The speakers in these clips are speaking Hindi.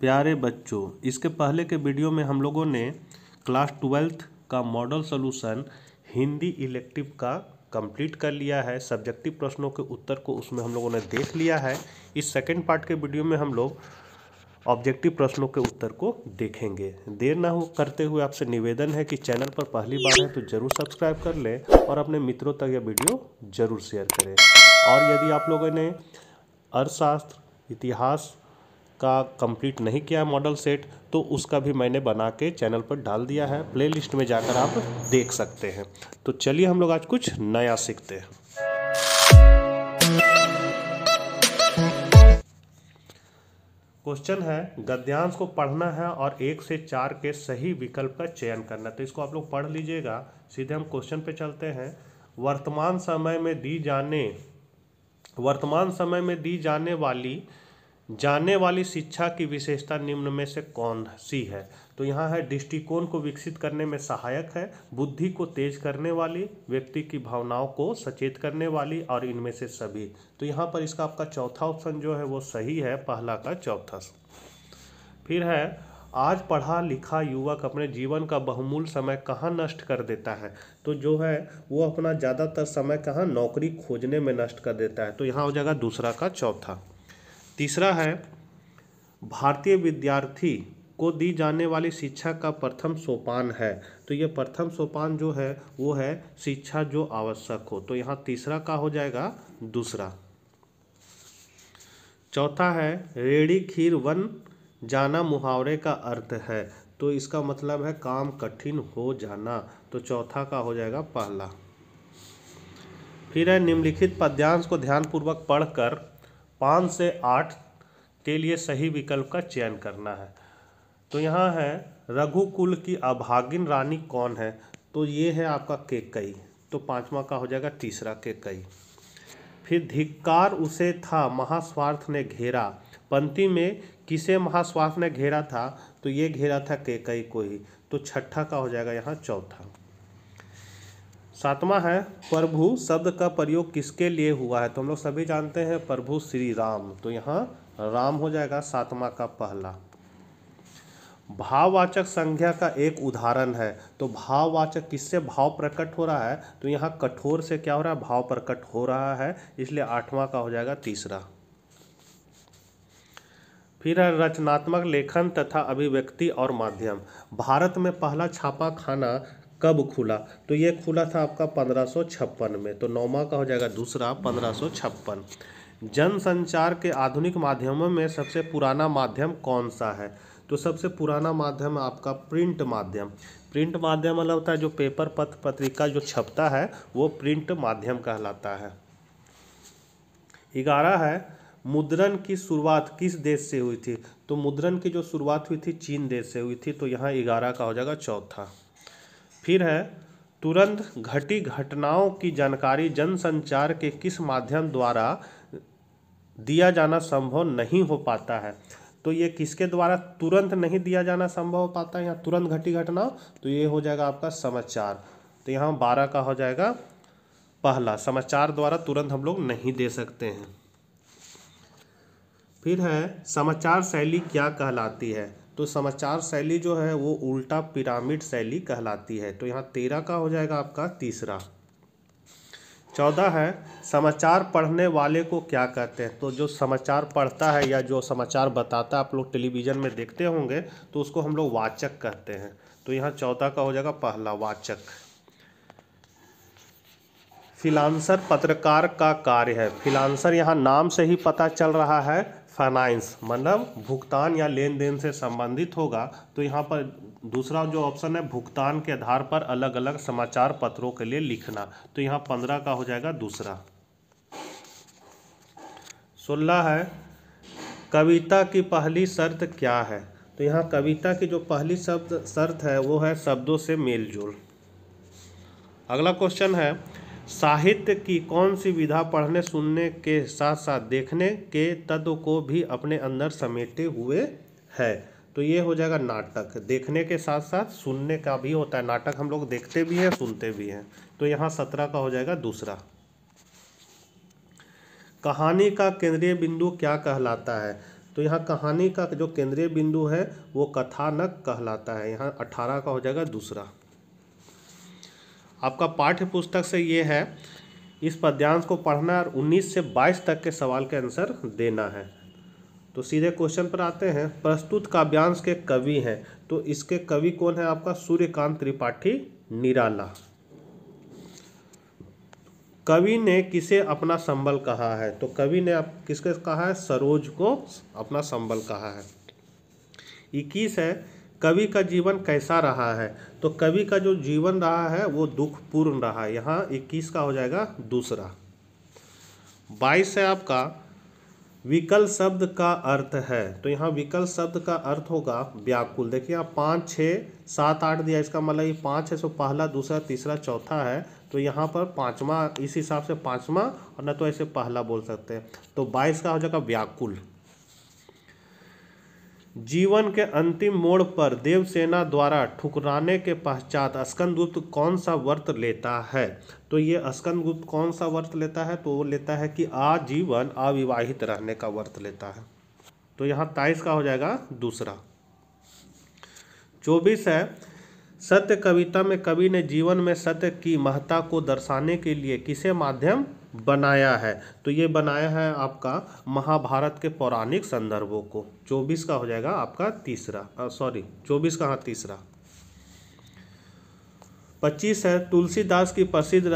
प्यारे बच्चों इसके पहले के वीडियो में हम लोगों ने क्लास ट्वेल्थ का मॉडल सोल्यूशन हिंदी इलेक्टिव का कंप्लीट कर लिया है सब्जेक्टिव प्रश्नों के उत्तर को उसमें हम लोगों ने देख लिया है इस सेकेंड पार्ट के वीडियो में हम लोग ऑब्जेक्टिव प्रश्नों के उत्तर को देखेंगे देर ना हो करते हुए आपसे निवेदन है कि चैनल पर पहली बार है तो जरूर सब्सक्राइब कर लें और अपने मित्रों तक यह वीडियो जरूर शेयर करें और यदि आप लोगों ने अर्थशास्त्र इतिहास का कंप्लीट नहीं किया है मॉडल सेट तो उसका भी मैंने बना के चैनल पर डाल दिया है प्लेलिस्ट में जाकर आप देख सकते हैं तो चलिए हम लोग आज कुछ नया सीखते हैं क्वेश्चन है गद्यांश को पढ़ना है और एक से चार के सही विकल्प का चयन करना है तो इसको आप लोग पढ़ लीजिएगा सीधे हम क्वेश्चन पे चलते हैं वर्तमान समय में दी जाने वर्तमान समय में दी जाने वाली जानने वाली शिक्षा की विशेषता निम्न में से कौन सी है तो यहाँ है दृष्टिकोण को विकसित करने में सहायक है बुद्धि को तेज करने वाली व्यक्ति की भावनाओं को सचेत करने वाली और इनमें से सभी तो यहाँ पर इसका आपका चौथा ऑप्शन जो है वो सही है पहला का चौथा फिर है आज पढ़ा लिखा युवक अपने जीवन का बहुमूल्य समय कहाँ नष्ट कर देता है तो जो है वो अपना ज़्यादातर समय कहाँ नौकरी खोजने में नष्ट कर देता है तो यहाँ हो जाएगा दूसरा का चौथा तीसरा है भारतीय विद्यार्थी को दी जाने वाली शिक्षा का प्रथम सोपान है तो ये प्रथम सोपान जो है वो है शिक्षा जो आवश्यक हो तो यहाँ तीसरा का हो जाएगा दूसरा चौथा है रेड़ी खीर वन जाना मुहावरे का अर्थ है तो इसका मतलब है काम कठिन हो जाना तो चौथा का हो जाएगा पहला फिर है निम्नलिखित पद्यांश को ध्यानपूर्वक पढ़कर पाँच से आठ के लिए सही विकल्प का चयन करना है तो यहाँ है रघुकुल की अभागिन रानी कौन है तो ये है आपका केकई तो पाँचवा का हो जाएगा तीसरा केकई फिर धिक्कार उसे था महास्वार्थ ने घेरा पंक्ति में किसे महास्वार्थ ने घेरा था तो ये घेरा था केकई को ही तो छठा का हो जाएगा यहाँ चौथा सातवां है प्रभु शब्द का प्रयोग किसके लिए हुआ है तो हम लोग सभी जानते हैं प्रभु श्री राम तो यहाँ राम हो जाएगा सातवां का पहला भाववाचक संज्ञा का एक उदाहरण है तो भाववाचक किससे भाव प्रकट हो रहा है तो यहाँ कठोर से क्या हो रहा है भाव प्रकट हो रहा है इसलिए आठवां का हो जाएगा तीसरा फिर है रचनात्मक लेखन तथा अभिव्यक्ति और माध्यम भारत में पहला छापा खाना कब खुला तो ये खुला था आपका पंद्रह में तो नौमा का हो जाएगा दूसरा पंद्रह जनसंचार के आधुनिक माध्यमों में सबसे पुराना माध्यम कौन सा है तो सबसे पुराना माध्यम आपका प्रिंट माध्यम प्रिंट माध्यम मतलब होता है जो पेपर पत्र पत्रिका जो छपता है वो प्रिंट माध्यम कहलाता है ग्यारह है मुद्रण की शुरुआत किस देश से हुई थी तो मुद्रण की जो शुरुआत हुई थी चीन देश से हुई थी तो यहाँ ग्यारह का हो जाएगा चौथा फिर है तुरंत घटी घटनाओं की जानकारी जनसंचार के किस माध्यम द्वारा दिया जाना संभव नहीं हो पाता है तो ये किसके द्वारा तुरंत नहीं दिया जाना संभव हो पाता है यहाँ तुरंत घटी घटना तो ये हो जाएगा आपका समाचार तो यहाँ बारह का हो जाएगा पहला समाचार द्वारा तुरंत हम लोग नहीं दे सकते हैं फिर है समाचार शैली क्या कहलाती है तो समाचार शैली जो है वो उल्टा पिरामिड शैली कहलाती है तो यहाँ तेरह का हो जाएगा आपका तीसरा चौदह है समाचार पढ़ने वाले को क्या कहते हैं तो जो समाचार पढ़ता है या जो समाचार बताता है आप लोग टेलीविज़न में देखते होंगे तो उसको हम लोग वाचक कहते हैं तो यहाँ चौदह का हो जाएगा पहला वाचक फिलानसर पत्रकार का कार्य है फिलानसर यहाँ नाम से ही पता चल रहा है फाइनेंस मतलब भुगतान या लेन देन से संबंधित होगा तो यहाँ पर दूसरा जो ऑप्शन है भुगतान के आधार पर अलग अलग समाचार पत्रों के लिए लिखना तो यहाँ पंद्रह का हो जाएगा दूसरा सोलह है कविता की पहली शर्त क्या है तो यहाँ कविता की जो पहली शब्द शर्त है वो है शब्दों से मेलजोल अगला क्वेश्चन है साहित्य की कौन सी विधा पढ़ने सुनने के साथ साथ देखने के तत्व को भी अपने अंदर समेटे हुए है तो ये हो जाएगा नाटक देखने के साथ साथ सुनने का भी होता है नाटक हम लोग देखते भी हैं सुनते भी हैं तो यहाँ सत्रह का हो जाएगा दूसरा कहानी का केंद्रीय बिंदु क्या कहलाता है तो यहाँ कहानी का जो केंद्रीय बिंदु है वो कथानक कहलाता है यहाँ अठारह का हो जाएगा दूसरा आपका पाठ्य पुस्तक से ये है इस पद्यांश को पढ़ना और 19 से 22 तक के सवाल के आंसर देना है तो सीधे क्वेश्चन पर आते हैं प्रस्तुत काव्यांश के कवि हैं तो इसके कवि कौन है आपका सूर्यकांत त्रिपाठी निराला कवि ने किसे अपना संबल कहा है तो कवि ने आप किसके कहा है सरोज को अपना संबल कहा है इक्कीस है कवि का जीवन कैसा रहा है तो कवि का जो जीवन रहा है वो दुखपूर्ण रहा है यहाँ इक्कीस का हो जाएगा दूसरा बाईस है आपका विकल शब्द का अर्थ है तो यहाँ विकल शब्द का अर्थ होगा व्याकुल देखिए यहाँ पाँच छः सात आठ दिया इसका मतलब ये पाँच है सो पहला दूसरा तीसरा चौथा है तो यहाँ पर पाँचवा इस हिसाब से पाँचवा और न तो ऐसे पहला बोल सकते हैं तो बाईस का हो जाएगा व्याकुल जीवन के अंतिम मोड़ पर देवसेना द्वारा ठुकराने के पश्चात स्कंदगुप्त कौन सा व्रत लेता है तो ये स्कंदगुप्त कौन सा व्रत लेता है तो वो लेता है कि आजीवन अविवाहित रहने का व्रत लेता है तो यहाँ ताइस का हो जाएगा दूसरा चौबीस है सत्य कविता में कवि ने जीवन में सत्य की महत्ता को दर्शाने के लिए किसे माध्यम बनाया है तो ये बनाया है आपका महाभारत के पौराणिक संदर्भों को चौबीस का हो जाएगा आपका तीसरा सॉरी चौबीस का हाँ तीसरा पच्चीस है तुलसीदास की प्रसिद्ध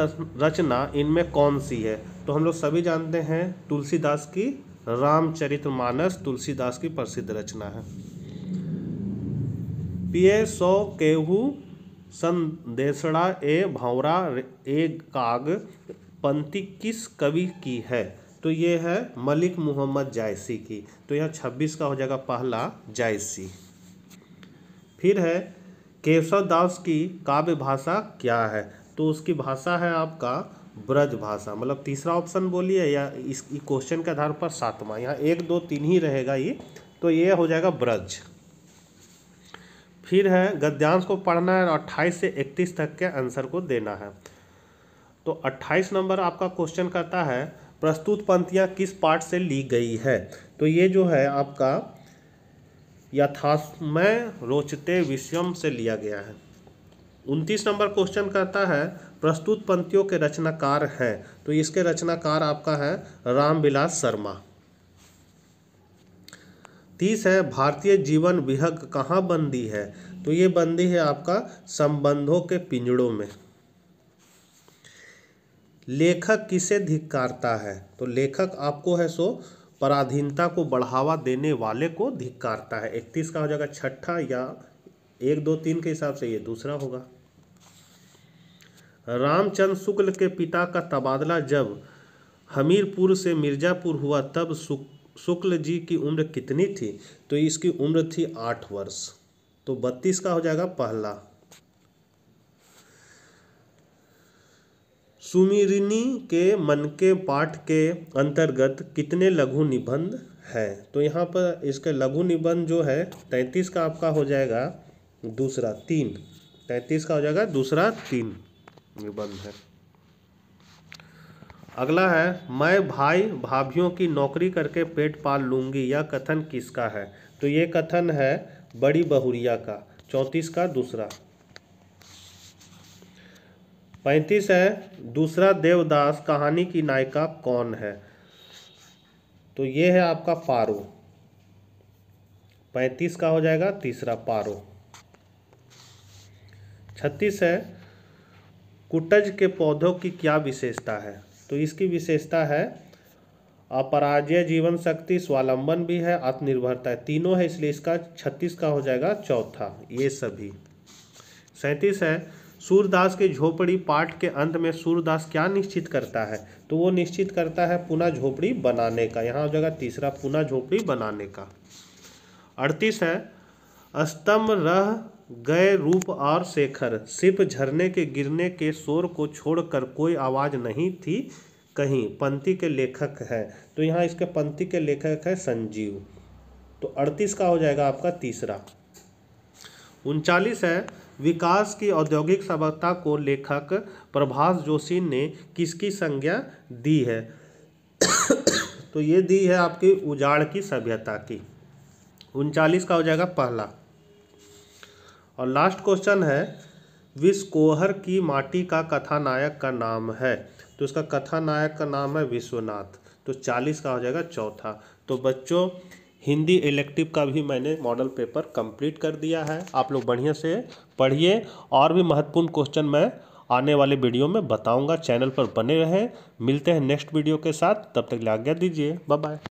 रचना इनमें कौन सी है तो हम लोग सभी जानते हैं तुलसीदास की रामचरितमानस तुलसीदास की प्रसिद्ध रचना है पिए सौ केहू संदेशड़ा ए भावरा ए काग पंक्ति किस कवि की है तो ये है मलिक मोहम्मद जायसी की तो यहाँ छब्बीस का हो जाएगा पहला जायसी फिर है केशव दास की काव्य भाषा क्या है तो उसकी भाषा है आपका ब्रज भाषा मतलब तीसरा ऑप्शन बोलिए या इस क्वेश्चन के आधार पर सातवां यहाँ एक दो तीन ही रहेगा ये तो ये हो जाएगा ब्रज फिर है गद्यांश को पढ़ना है और अट्ठाईस से इकतीस तक के आंसर को देना है तो 28 नंबर आपका क्वेश्चन कहता है प्रस्तुत पंक्तियाँ किस पार्ट से ली गई है तो ये जो है आपका यथास्मय रोचते विषयम से लिया गया है उनतीस नंबर क्वेश्चन कहता है प्रस्तुत पंक्तियों के रचनाकार हैं तो इसके रचनाकार आपका है रामविलास शर्मा तीस है भारतीय जीवन विहग कहाँ बंदी है तो ये बंदी है आपका संबंधों के पिंजड़ों में लेखक किसे धिक्कारता है तो लेखक आपको है सो पराधीनता को बढ़ावा देने वाले को धिक्कारता है इकतीस का हो जाएगा छठा या एक दो तीन के हिसाब से ये दूसरा होगा रामचंद्र शुक्ल के पिता का तबादला जब हमीरपुर से मिर्जापुर हुआ तब शुक्ल जी की उम्र कितनी थी तो इसकी उम्र थी आठ वर्ष तो बत्तीस का हो जाएगा पहला सुमिरनी के मन के पाठ के अंतर्गत कितने लघु निबंध हैं तो यहाँ पर इसके लघु निबंध जो है तैंतीस का आपका हो जाएगा दूसरा तीन तैंतीस का हो जाएगा दूसरा तीन निबंध है अगला है मैं भाई भाभियों की नौकरी करके पेट पाल लूंगी यह कथन किसका है तो ये कथन है बड़ी बहुरिया का चौंतीस का दूसरा पैंतीस है दूसरा देवदास कहानी की नायिका कौन है तो ये है आपका पारो पैंतीस का हो जाएगा तीसरा पारो छत्तीस है कुटज के पौधों की क्या विशेषता है तो इसकी विशेषता है अपराजय जीवन शक्ति स्वालंबन भी है आत्मनिर्भरता है तीनों है इसलिए इसका छत्तीस का हो जाएगा चौथा ये सभी सैंतीस है सूरदास की झोपड़ी पाठ के अंत में सूरदास क्या निश्चित करता है तो वो निश्चित करता है पुनः झोपड़ी बनाने का यहाँ हो जाएगा तीसरा पुनः झोपड़ी बनाने का अड़तीस है अस्तम रह गए रूप और शेखर सिर्फ झरने के गिरने के शोर को छोड़कर कोई आवाज़ नहीं थी कहीं पंक्ति के लेखक है तो यहाँ इसके पंक्ति के लेखक है संजीव तो अड़तीस का हो जाएगा आपका तीसरा उनचालीस है विकास की औद्योगिक सभ्यता को लेखक प्रभास जोशी ने किसकी संज्ञा दी है तो ये दी है आपकी उजाड़ की सभ्यता की उनचालीस का हो जाएगा पहला और लास्ट क्वेश्चन है विश्वकोहर की माटी का कथानायक का नाम है तो इसका कथानायक का नाम है विश्वनाथ तो चालीस का हो जाएगा चौथा तो बच्चों हिंदी इलेक्टिव का भी मैंने मॉडल पेपर कंप्लीट कर दिया है आप लोग बढ़िया से पढ़िए और भी महत्वपूर्ण क्वेश्चन मैं आने वाले वीडियो में बताऊंगा चैनल पर बने रहें मिलते हैं नेक्स्ट वीडियो के साथ तब तक आज्ञा दीजिए बाय बाय